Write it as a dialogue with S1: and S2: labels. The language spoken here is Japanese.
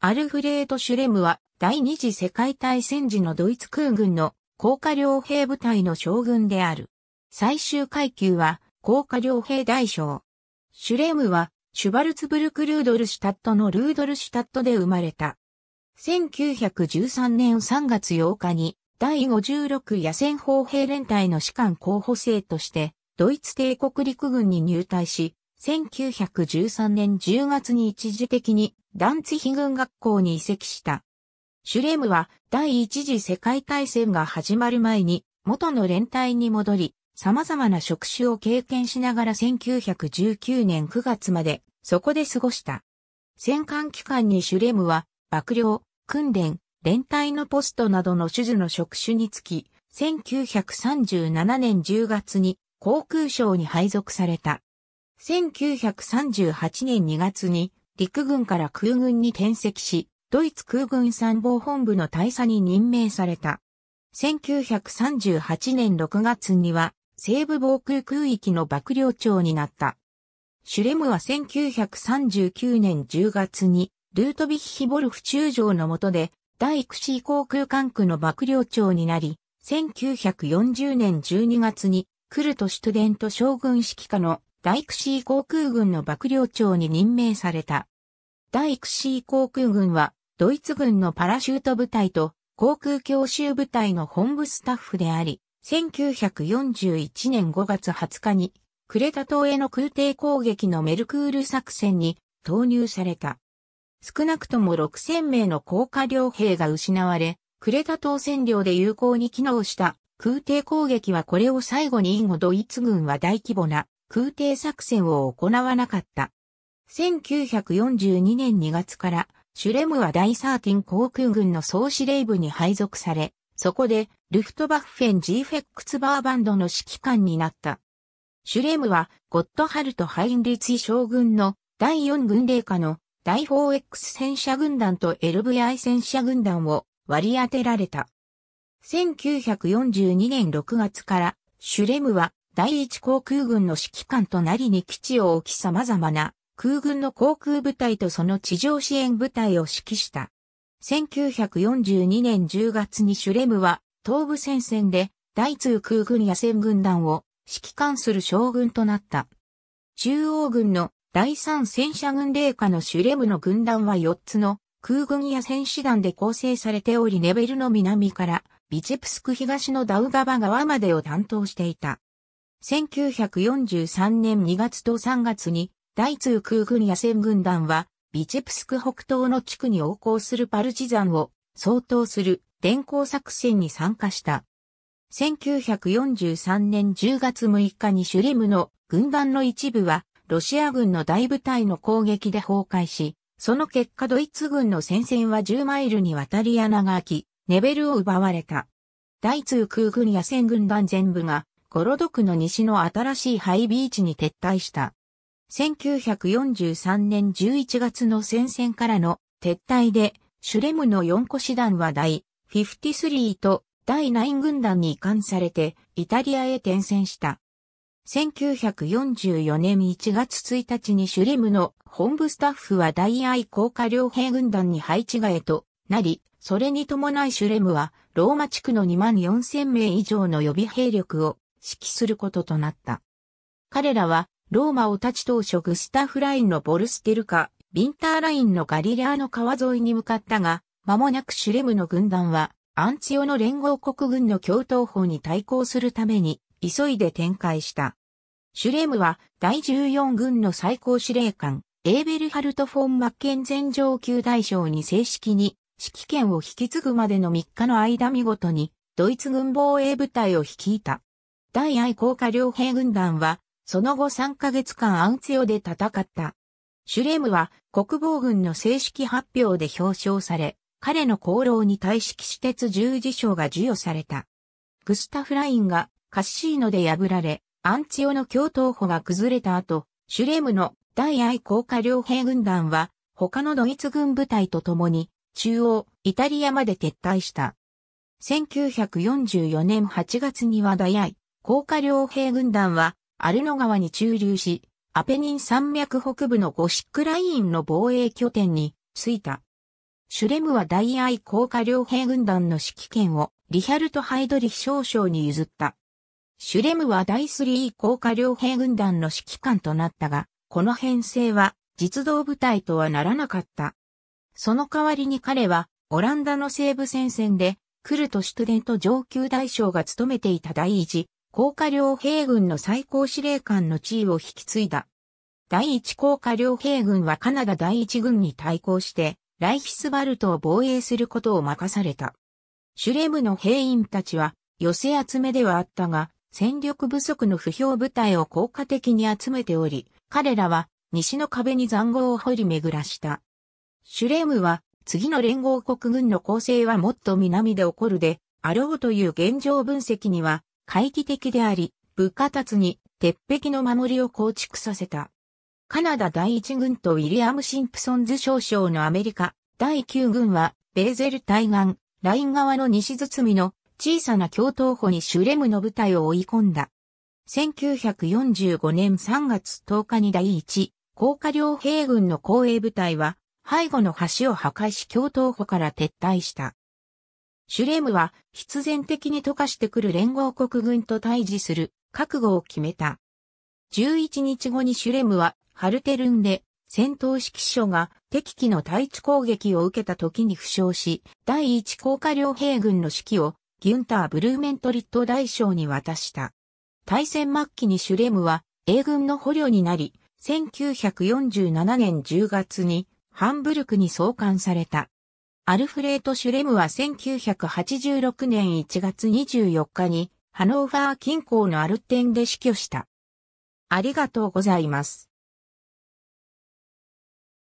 S1: アルフレート・シュレムは第二次世界大戦時のドイツ空軍の高架両兵部隊の将軍である。最終階級は高架両兵大将。シュレムはシュバルツブルク・ルードルシュタットのルードルシュタットで生まれた。1913年3月8日に第56野戦砲兵連隊の士官候補生としてドイツ帝国陸軍に入隊し、1913年10月に一時的にダンツヒ軍学校に移籍した。シュレムは第一次世界大戦が始まる前に元の連隊に戻り、様々な職種を経験しながら1919年9月までそこで過ごした。戦艦期間にシュレムは幕僚、訓練、連隊のポストなどの手術の職種につき、1937年10月に航空省に配属された。1938年2月に陸軍から空軍に転籍し、ドイツ空軍参謀本部の大佐に任命された。1938年6月には西部防空空域の幕僚長になった。シュレムは1939年10月にルートビッヒボルフ中将の下で第9市航空管区の幕僚長になり、1940年12月にクルトシュトデント将軍指揮下の大クシー航空軍の幕僚長に任命された。大クシー航空軍は、ドイツ軍のパラシュート部隊と航空教習部隊の本部スタッフであり、1941年5月20日に、クレタ島への空挺攻撃のメルクール作戦に投入された。少なくとも6000名の高下両兵が失われ、クレタ島占領で有効に機能した空挺攻撃はこれを最後に以後ドイツ軍は大規模な空挺作戦を行わなかった。1942年2月から、シュレムは第13航空軍の総司令部に配属され、そこで、ルフトバッフェン G フェックツバーバンドの指揮官になった。シュレムは、ゴットハルト・ハインリツィ将軍の第4軍令下の第 4X 戦車軍団と LVI 戦車軍団を割り当てられた。1942年6月から、シュレムは第一航空軍の指揮官となりに基地を置き様々な空軍の航空部隊とその地上支援部隊を指揮した。1942年10月にシュレムは東部戦線で第通空軍野戦軍団を指揮官する将軍となった。中央軍の第三戦車軍令下のシュレムの軍団は4つの空軍や戦士団で構成されておりネベルの南からビチェプスク東のダウガバ川までを担当していた。1943年2月と3月に、大通空軍野戦軍団は、ビチェプスク北東の地区に横行するパルチザンを相当する電行作戦に参加した。1943年10月6日にシュレムの軍団の一部はロシア軍の大部隊の攻撃で崩壊し、その結果ドイツ軍の戦線は10マイルにわたり穴が開き、ネベルを奪われた。大通空軍野戦軍団全部がゴロドクの西の新しいハイビーチに撤退した。1943年11月の戦線からの撤退で、シュレムの4個師団は第53と第9軍団に移管されて、イタリアへ転戦した。1944年1月1日にシュレムの本部スタッフは大愛高下両兵軍団に配置替えとなり、それに伴いシュレムはローマ地区の2万4000名以上の予備兵力を指揮することとなった。彼らは、ローマを立ち当初グスタフラインのボルステルカ、ビンターラインのガリレアの川沿いに向かったが、間もなくシュレムの軍団は、アンチオの連合国軍の共闘法に対抗するために、急いで展開した。シュレムは、第14軍の最高司令官、エーベルハルト・フォン・マッケン前上級大将に正式に、指揮権を引き継ぐまでの3日の間見事に、ドイツ軍防衛部隊を率いた。大愛高架両兵軍団は、その後3ヶ月間アンツヨで戦った。シュレームは国防軍の正式発表で表彰され、彼の功労に対し騎士鉄十字章が授与された。グスタフラインがカッシーノで破られ、アンツオの共闘歩が崩れた後、シュレームの大愛高架両兵軍団は、他のドイツ軍部隊と共に、中央、イタリアまで撤退した。1944年8月には大愛、高架両兵軍団は、アルノ川に駐留し、アペニン山脈北部のゴシックラインの防衛拠点に着いた。シュレムは大愛高架両兵軍団の指揮権をリヒャルト・ハイドリヒ少将に譲った。シュレムは第3高架両兵軍団の指揮官となったが、この編成は実動部隊とはならなかった。その代わりに彼はオランダの西部戦線でクルト・シュトデント上級大将が務めていた第一高架両兵軍の最高司令官の地位を引き継いだ。第一高架両兵軍はカナダ第一軍に対抗して、ライヒスバルトを防衛することを任された。シュレムの兵員たちは、寄せ集めではあったが、戦力不足の不評部隊を効果的に集めており、彼らは西の壁に塹壕を掘り巡らした。シュレームは次の連合国軍の構成はもっと南で起こるで、あろうという現状分析には懐疑的であり、部下達に鉄壁の守りを構築させた。カナダ第1軍とウィリアム・シンプソンズ少将のアメリカ第9軍は、ベーゼル対岸、ライン側の西包みの小さな共闘歩にシュレムの部隊を追い込んだ。1945年3月10日に第1、高架両兵軍の後衛部隊は、背後の橋を破壊し共闘歩から撤退した。シュレムは必然的に溶かしてくる連合国軍と対峙する覚悟を決めた。11日後にシュレムはハルテルンで戦闘指揮所が敵機の対地攻撃を受けた時に負傷し、第一降下両兵軍の指揮をギュンター・ブルーメントリット大将に渡した。大戦末期にシュレムは英軍の捕虜になり、1947年10月にハンブルクに送還された。アルフレート・シュレムは1986年1月24日にハノーファー近郊のアルテンで死去した。ありがとうございます。